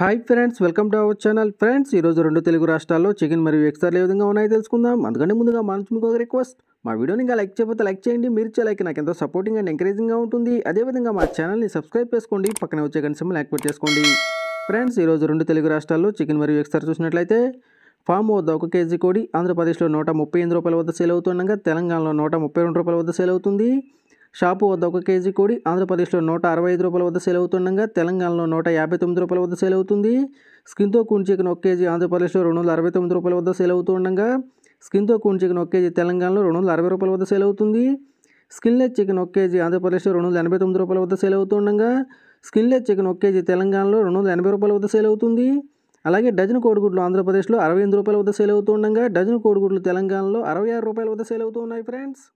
hi friends welcome to our channel friends ఈరోజు రెండు తెలుగు రాష్ట్రాల్లో చికెన్ మరియు ఎక్స్ట్రాలు ఏ విధంగా ఉన్నాయో తెలుసుకుందాం అందుకని ముందుగా మనసు మీకు ఒక రిక్వెస్ట్ మా వీడియోని ఇంకా లైక్ చేయకపోతే లైక్ చేయండి మీరు ఇచ్చే లైక్ నాకు ఎంతో సపోర్టింగ్ అండ్ ఎంకరేజింగ్గా ఉంటుంది అదేవిధంగా మా ఛానల్ని సబ్స్క్రైబ్ చేసుకోండి పక్కనే వచ్చే గంట యాక్టివేట్ చేసుకోండి ఫ్రెండ్స్ ఈరోజు రెండు తెలుగు రాష్ట్రాల్లో చికెన్ మరియు ఎక్స్ట్రా చూసినట్లయితే ఫామ్ వద్ద ఒక కేజీ కోడి ఆంధ్రప్రదేశ్లో నూట ముప్పై ఎనిమిది రూపాయల వద్ద సేల్ అవుతుండగా తెలంగాణలో నూట ముప్పై రెండు రూపాయల వద్ద సేల్ అవుతుంది షాపు వద్ద ఒక కేజీ కోడి ఆంధ్రప్రదేశ్లో నూట అరవై ఐదు రూపాయల వద్ద సేల్ అవుతుండగా తెలంగాణలో నూట యాభై తొమ్మిది రూపాయల వద్ద సేల్ అవుతుంది స్కిన్తో కూన్ చికెన్ ఒక కేజీ ఆంధ్రప్రదేశ్లో రెండు వందల అరవై తొమ్మిది రూపాయల వద్ద సేల్ అవుతుండగా స్కిన్తో కూన్ చికెన్ ఒక కేజీ తెలంగాణలో రెండు వందల అరవై రూపాయల వద్ద సేల్ అవుతుంది స్కిన్లెస్ చికెన్ ఒక కేజీ ఆంధ్రప్రదేశ్లో రెండు వందల ఎనభై తొమ్మిది రూపాయల వద్ద సేల్ అవుతుండగా స్కిన్లెస్ చికెన్ ఒక కేజీ తెలంగాణలో రెండు వందల ఎనభై రూపాయల వద్ద సేల్ అవుతుంది అలాగే డజన్ కోడిగుడ్లు ఆంధ్రప్రదేశ్లో అరవై ఎనిమిది రూపాయల వద్ద సేల్ అవుతుండగా డజన్ కోడిగుడ్లు తెలంగాణలో అరవై ఆరు రూపాయల వద్ద సేల్ అవుతున్నాయి ఉన్నాయి ఫ్రెండ్స్